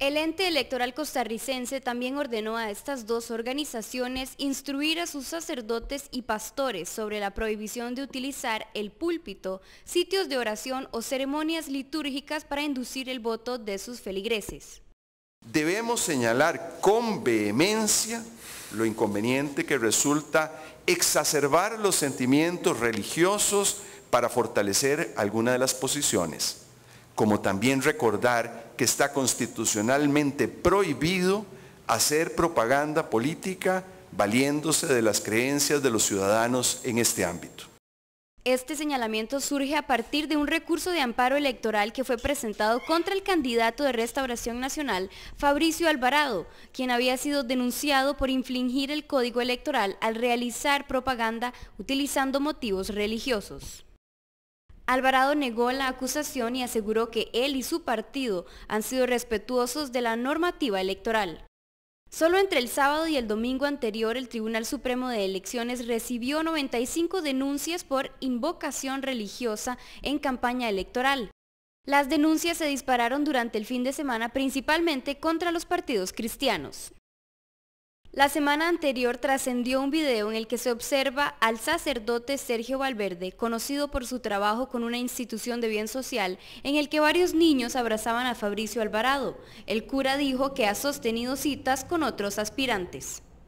El ente electoral costarricense también ordenó a estas dos organizaciones instruir a sus sacerdotes y pastores sobre la prohibición de utilizar el púlpito, sitios de oración o ceremonias litúrgicas para inducir el voto de sus feligreses. Debemos señalar con vehemencia lo inconveniente que resulta exacerbar los sentimientos religiosos para fortalecer alguna de las posiciones como también recordar que está constitucionalmente prohibido hacer propaganda política valiéndose de las creencias de los ciudadanos en este ámbito. Este señalamiento surge a partir de un recurso de amparo electoral que fue presentado contra el candidato de Restauración Nacional, Fabricio Alvarado, quien había sido denunciado por infringir el código electoral al realizar propaganda utilizando motivos religiosos. Alvarado negó la acusación y aseguró que él y su partido han sido respetuosos de la normativa electoral. Solo entre el sábado y el domingo anterior el Tribunal Supremo de Elecciones recibió 95 denuncias por invocación religiosa en campaña electoral. Las denuncias se dispararon durante el fin de semana principalmente contra los partidos cristianos. La semana anterior trascendió un video en el que se observa al sacerdote Sergio Valverde, conocido por su trabajo con una institución de bien social, en el que varios niños abrazaban a Fabricio Alvarado. El cura dijo que ha sostenido citas con otros aspirantes.